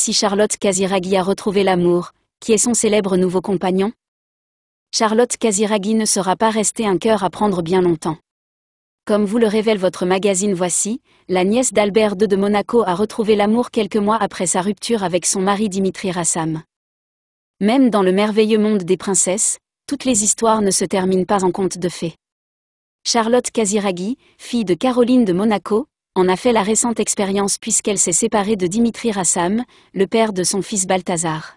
si Charlotte Casiraghi a retrouvé l'amour, qui est son célèbre nouveau compagnon Charlotte Casiraghi ne sera pas restée un cœur à prendre bien longtemps. Comme vous le révèle votre magazine Voici, la nièce d'Albert II de Monaco a retrouvé l'amour quelques mois après sa rupture avec son mari Dimitri Rassam. Même dans le merveilleux monde des princesses, toutes les histoires ne se terminent pas en contes de fées. Charlotte Casiraghi, fille de Caroline de Monaco, en a fait la récente expérience puisqu'elle s'est séparée de Dimitri Rassam, le père de son fils Balthazar.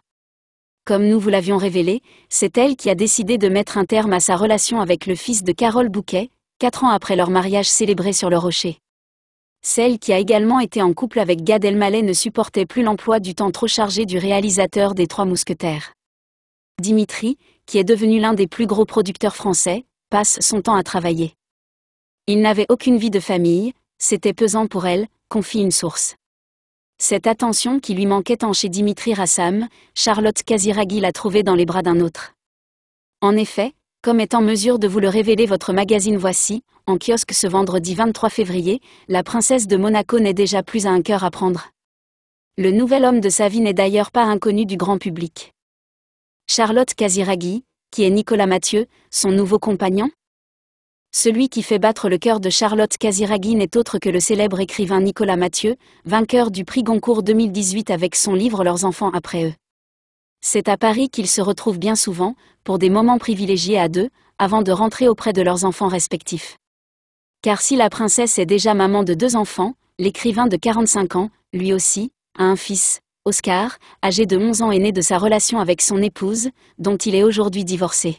Comme nous vous l'avions révélé, c'est elle qui a décidé de mettre un terme à sa relation avec le fils de Carole Bouquet, quatre ans après leur mariage célébré sur le rocher. Celle qui a également été en couple avec Gad Elmaleh ne supportait plus l'emploi du temps trop chargé du réalisateur des Trois Mousquetaires. Dimitri, qui est devenu l'un des plus gros producteurs français, passe son temps à travailler. Il n'avait aucune vie de famille, c'était pesant pour elle, confie une source. Cette attention qui lui manquait tant chez Dimitri Rassam, Charlotte Kaziragi l'a trouvée dans les bras d'un autre. En effet, comme est en mesure de vous le révéler votre magazine Voici, en kiosque ce vendredi 23 février, la princesse de Monaco n'est déjà plus à un cœur à prendre. Le nouvel homme de sa vie n'est d'ailleurs pas inconnu du grand public. Charlotte Kaziragi, qui est Nicolas Mathieu, son nouveau compagnon, celui qui fait battre le cœur de Charlotte Casiraghi n'est autre que le célèbre écrivain Nicolas Mathieu, vainqueur du prix Goncourt 2018 avec son livre Leurs enfants après eux. C'est à Paris qu'ils se retrouvent bien souvent, pour des moments privilégiés à deux, avant de rentrer auprès de leurs enfants respectifs. Car si la princesse est déjà maman de deux enfants, l'écrivain de 45 ans, lui aussi, a un fils, Oscar, âgé de 11 ans et né de sa relation avec son épouse, dont il est aujourd'hui divorcé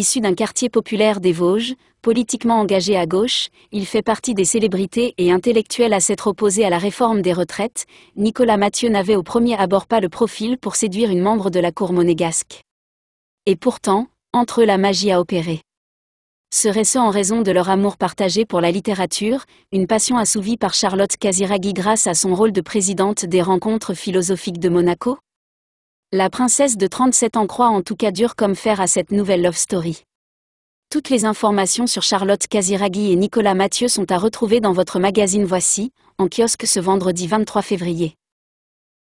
issu d'un quartier populaire des Vosges, politiquement engagé à gauche, il fait partie des célébrités et intellectuels à s'être opposé à la réforme des retraites, Nicolas Mathieu n'avait au premier abord pas le profil pour séduire une membre de la cour monégasque. Et pourtant, entre eux la magie a opéré. Serait-ce en raison de leur amour partagé pour la littérature, une passion assouvie par Charlotte Casiraghi grâce à son rôle de présidente des rencontres philosophiques de Monaco la princesse de 37 ans croit en tout cas dur comme fer à cette nouvelle love story. Toutes les informations sur Charlotte Casiraghi et Nicolas Mathieu sont à retrouver dans votre magazine Voici, en kiosque ce vendredi 23 février.